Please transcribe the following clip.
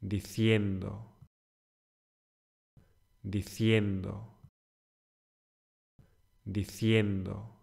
diciendo, diciendo, diciendo.